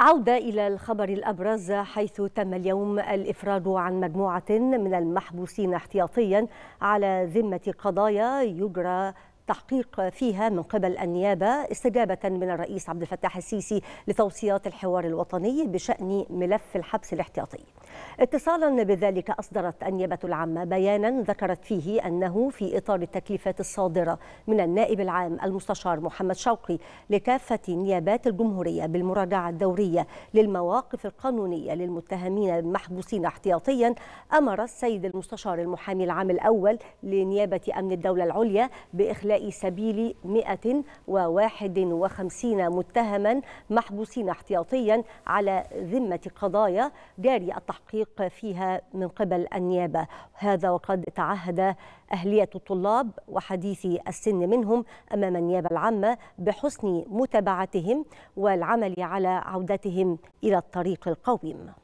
عودة إلى الخبر الأبرز حيث تم اليوم الإفراج عن مجموعة من المحبوسين احتياطيا على ذمة قضايا يجرى التحقيق فيها من قبل النيابة استجابة من الرئيس عبد الفتاح السيسي لتوصيات الحوار الوطني بشأن ملف الحبس الاحتياطي اتصالا بذلك أصدرت النيابة العامة بيانا ذكرت فيه أنه في إطار التكليفات الصادرة من النائب العام المستشار محمد شوقي لكافة نيابات الجمهورية بالمراجعة الدورية للمواقف القانونية للمتهمين المحبوسين احتياطيا أمر السيد المستشار المحامي العام الأول لنيابة أمن الدولة العليا بإخلاء سبيل 151 متهما محبوسين احتياطيا على ذمة قضايا جاري التحقيق فيها من قبل النيابة هذا وقد تعهد أهلية الطلاب وحديثي السن منهم أمام النيابة العامة بحسن متابعتهم والعمل على عودتهم إلى الطريق القويم